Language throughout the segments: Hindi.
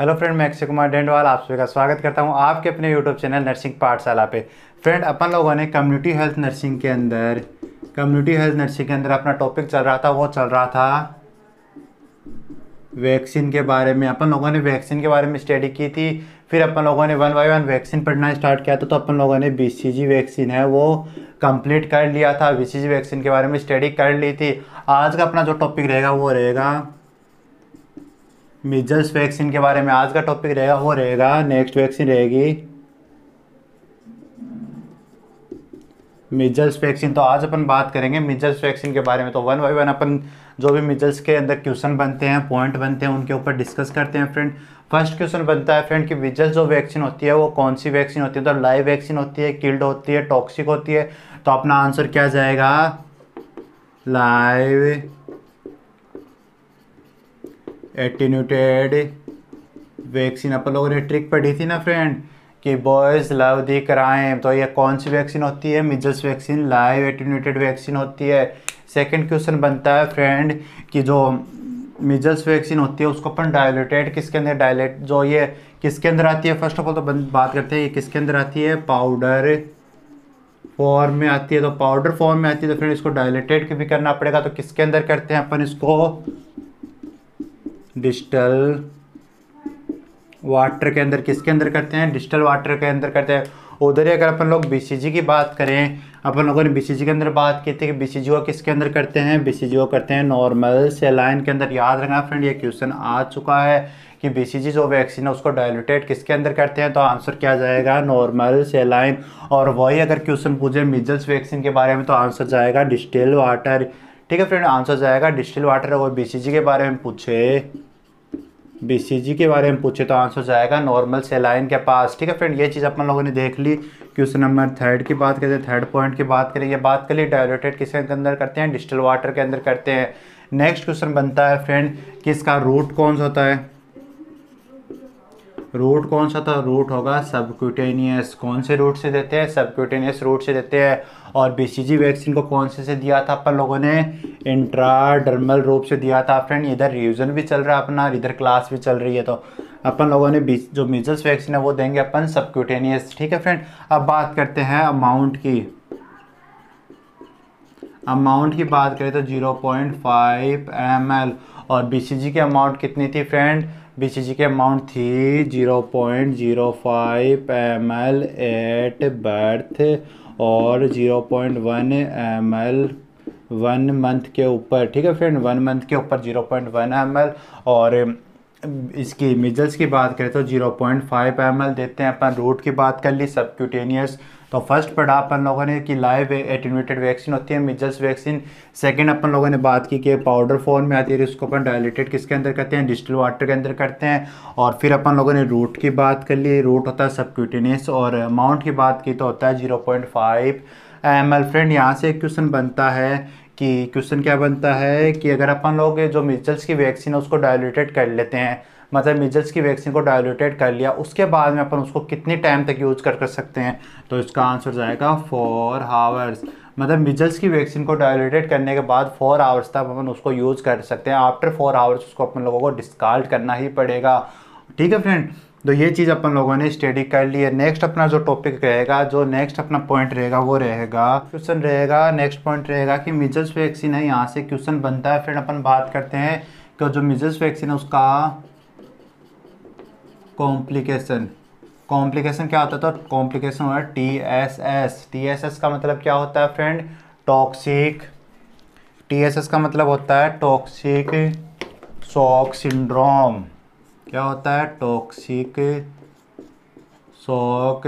हेलो फ्रेंड मैं अक्षय कुमार डेंडवाल आप सभी का स्वागत करता हूं आपके अपने यूट्यूब चैनल नर्सिंग पाठशाला पे फ्रेंड अपन लोगों ने कम्युनिटी हेल्थ नर्सिंग के अंदर कम्युनिटी हेल्थ नर्सिंग के अंदर अपना टॉपिक चल रहा था वो चल रहा था वैक्सीन के बारे में अपन लोगों ने वैक्सीन के बारे में स्टडी की थी फिर अपन लोगों ने वन बाई वन वैक्सीन पढ़ना स्टार्ट किया था तो अपन लोगों ने बी वैक्सीन है वो कंप्लीट कर लिया था बी वैक्सीन के बारे में स्टडी कर ली थी आज का अपना जो टॉपिक रहेगा वो रहेगा मिजल्स वैक्सीन के बारे में आज का टॉपिक रहेगा वो रहेगा नेक्स्ट वैक्सीन रहेगी मिजल्स वैक्सीन तो आज अपन बात करेंगे मिजल्स वैक्सीन के बारे में तो वन बाई वन अपन जो भी मिजल्स के अंदर क्वेश्चन बनते हैं पॉइंट बनते हैं उनके ऊपर डिस्कस करते हैं फ्रेंड फर्स्ट क्वेश्चन बनता है फ्रेंड कि मिजल्स जो वैक्सीन होती है वो कौन सी वैक्सीन होती है तो लाइव वैक्सीन होती है किल्ड होती है टॉक्सिक होती है तो अपना आंसर क्या जाएगा लाइव एटीन्यूटेड वैक्सीन अपन लोगों ने ट्रिक पढ़ी थी ना फ्रेंड कि बॉयज़ लव दी क्राइम तो ये कौन सी वैक्सीन होती है measles vaccine live attenuated vaccine होती है सेकंड क्वेश्चन बनता है फ्रेंड कि जो मिजल्स वैक्सीन होती है उसको अपन डायलेटेड किसके अंदर डायलेट जो ये किसके अंदर आती है फर्स्ट ऑफ ऑल तो बात करते हैं ये किसके अंदर आती है पाउडर फॉर्म में आती है तो पाउडर फॉर्म में आती है तो फ्रेंड इसको डायलेटेड भी करना पड़ेगा तो किसके अंदर करते हैं अपन इसको डिजिटल वाटर के अंदर किसके अंदर करते हैं डिजिटल वाटर के अंदर करते हैं उधर ही अगर अपन लोग बी की बात करें अपन लोगों ने बी के अंदर बात की थी कि बी को किसके अंदर करते हैं बी को करते हैं नॉर्मल से लाइन के अंदर याद रखना फ्रेंड ये क्वेश्चन आ चुका है कि बी जो वैक्सीन है उसको डायलूटेड किसके अंदर करते हैं तो आंसर क्या जाएगा नॉर्मल से लाइन और वही अगर क्वेश्चन पूछे मिजल्स वैक्सीन के बारे में तो आंसर जाएगा डिस्टिल वाटर ठीक है फ्रेंड आंसर जाएगा डिस्टिल वाटर और बी के बारे में पूछे बीसीजी के बारे में पूछे तो आंसर जाएगा नॉर्मल सेलाइन के पास ठीक है फ्रेंड ये चीज़ अपन लोगों ने देख ली क्वेश्चन नंबर थर्ड की बात करें थर्ड पॉइंट की बात करें ये बात करिए डायरेटेड के अंदर करते हैं डिजिटल वाटर के अंदर करते हैं नेक्स्ट क्वेश्चन बनता है फ्रेंड कि इसका रूट कौन सा होता है रूट कौन सा था रूट होगा सबक्यूटेनियस कौन से रूट से देते हैं सबक्यूटेनियस रूट से देते हैं और बीसीजी वैक्सीन को कौन से से दिया था अपन लोगों ने इंट्राडर्मल रूप से दिया था फ्रेंड इधर रिविजन भी चल रहा है अपना इधर क्लास भी चल रही है तो अपन लोगों ने जो मिजल्स वैक्सीन है वो देंगे अपन सबक्यूटेनियस ठीक है फ्रेंड अब बात करते हैं अमाउंट की अमाउंट की बात करें तो 0.5 एम और जी की अमाउंट कितनी थी फ्रेंड बीसीजी की अमाउंट थी zero point zero five M L at birth और zero point one M L one month के ऊपर ठीक है फ्रेंड वन मंथ के ऊपर zero point one M L और इसकी मिजल्स की बात करें तो zero point five M L देते हैं अपन रूट की बात कर ली सबक्यूटेनियस तो फर्स्ट पढ़ा अपन लोगों ने कि लाइव एटेनुएटेड वैक्सीन होती है मिजल्स वैक्सीन सेकंड अपन लोगों ने बात की कि पाउडर फॉर्म में आती है उसको अपन डायलेटेड किसके अंदर करते हैं डिजिटल वाटर के अंदर करते हैं और फिर अपन लोगों ने रूट की बात कर ली रूट होता है सबक्यूटेनियस और अमाउंट की बात की तो होता है zero point five M L friend यहाँ से एक क्वेश्चन बनता है कि क्वेश्चन क्या बनता है कि अगर अपन लोग जो मिजल्स की वैक्सीन है उसको डायलूटेड कर लेते हैं मतलब मिजल्स की वैक्सीन को डायलूटेड कर लिया उसके बाद में अपन उसको कितने टाइम तक यूज़ कर कर सकते हैं तो इसका आंसर जाएगा फोर हावर्स मतलब मिजल्स की वैक्सीन को डायलूटेड करने के बाद फोर आवर्स तक अपन उसको यूज़ कर सकते हैं आफ्टर फोर आवर्स उसको अपन लोगों को डिस्कार्ड करना ही पड़ेगा ठीक है फ्रेंड तो ये चीज़ अपन लोगों ने स्टडी कर ली है नेक्स्ट अपना जो टॉपिक रहेगा जो नेक्स्ट अपना पॉइंट रहेगा वो रहेगा क्वेश्चन रहेगा नेक्स्ट पॉइंट रहेगा कि मिजल्स वैक्सीन है यहाँ से क्वेश्चन बनता है फिर अपन बात करते हैं कि जो मिजल्स वैक्सीन है उसका कॉम्प्लिकेशन कॉम्प्लिकेशन क्या होता था कॉम्प्लिकेशन हो है T S S T S S का मतलब क्या होता है friend toxic T S S का मतलब होता है टॉक्सिक शॉक सिंड्रोम क्या होता है टॉक्सिक शॉक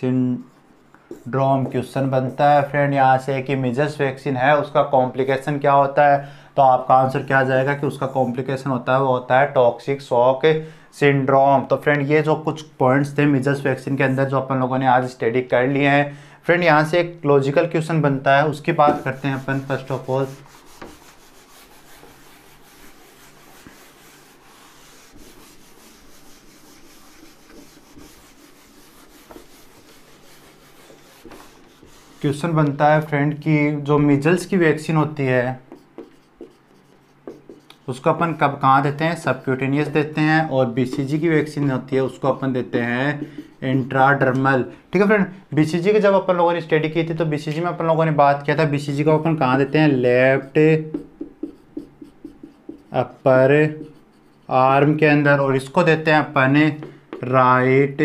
सिंड्रोम क्वेश्चन बनता है फ्रेंड यहाँ से कि मिजस वैक्सीन है उसका कॉम्प्लिकेशन क्या होता है तो आपका आंसर क्या आ जाएगा कि उसका कॉम्प्लिकेशन होता है वो होता है टॉक्सिक शॉक सिंड्रोम तो फ्रेंड ये जो कुछ पॉइंट्स थे मिजस वैक्सीन के अंदर जो अपन लोगों ने आज स्टडी कर लिए हैं फ्रेंड यहाँ से एक लॉजिकल क्वेश्चन बनता है उसकी बात करते हैं अपन फर्स्ट ऑफ ऑल क्वेश्चन बनता है फ्रेंड कि जो मिजल्स की वैक्सीन होती है उसको अपन कब कहाँ देते हैं सबक्यूटेनियस देते हैं और बीसीजी की वैक्सीन होती है उसको अपन देते हैं इंट्राडर्मल ठीक है फ्रेंड बीसीजी की जब अपन लोगों ने स्टडी की थी तो बीसीजी में अपन लोगों ने बात किया था बीसीजी को अपन कहाँ देते हैं लेफ्ट अपर आर्म के अंदर और इसको देते हैं अपन राइट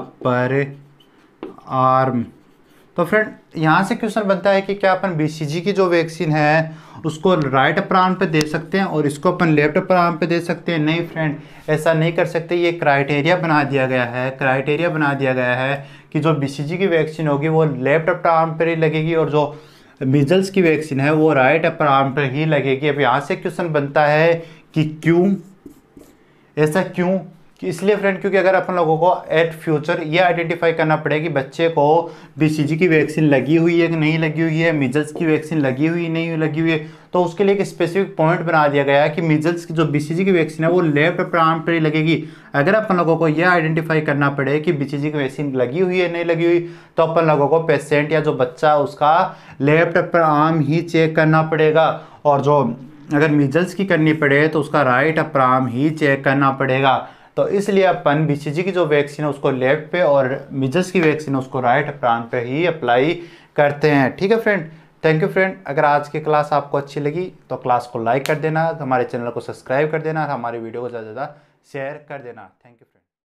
अपर आर्म तो फ्रेंड यहाँ से क्वेश्चन बनता है कि क्या अपन बीसीजी की जो वैक्सीन है उसको राइट प्राण पे दे सकते हैं और इसको अपन लेफ्ट प्राण पे दे सकते हैं नहीं फ्रेंड ऐसा नहीं कर सकते ये क्राइटेरिया बना दिया गया है क्राइटेरिया बना दिया गया है कि जो बीसीजी की वैक्सीन होगी वो लेफ्ट प्राण पर ही लगेगी और जो मिजल्स की वैक्सीन है वो राइट प्राण पर ही लगेगी अब यहाँ से क्वेश्चन बनता है कि क्यों ऐसा क्यों कि इसलिए फ्रेंड क्योंकि अगर अपन लोगों को एट फ्यूचर ये आइडेंटिफाई करना पड़ेगा कि बच्चे को बीसीजी की वैक्सीन लगी हुई है कि नहीं लगी हुई है मिजल्स की वैक्सीन लगी हुई नहीं लगी हुई है तो उसके लिए एक स्पेसिफिक पॉइंट बना दिया गया है कि मिजल्स की जो बीसीजी की वैक्सीन है वो लेफ्ट प्रांत पर लगेगी अगर अपन लोगों को यह आइडेंटिफाई करना पड़े कि बीसीजी की वैक्सीन लगी हुई है नहीं लगी हुई तो अपन लोगों को पेशेंट या जो बच्चा उसका लेफ्ट पर आर्म ही चेक करना पड़ेगा और जो अगर मिजल्स की करनी पड़े तो उसका राइट अपराम ही चेक करना पड़ेगा तो इसलिए अपन बीसीजी की जो वैक्सीन है उसको लेफ्ट पे और मिजस की वैक्सीन है उसको राइट प्रांत पे ही अप्लाई करते हैं ठीक है फ्रेंड थैंक यू फ्रेंड अगर आज की क्लास आपको अच्छी लगी तो क्लास को लाइक कर देना हमारे चैनल को सब्सक्राइब कर देना और हमारे वीडियो को ज़्यादा से ज़्यादा शेयर कर देना थैंक यू फ्रेंड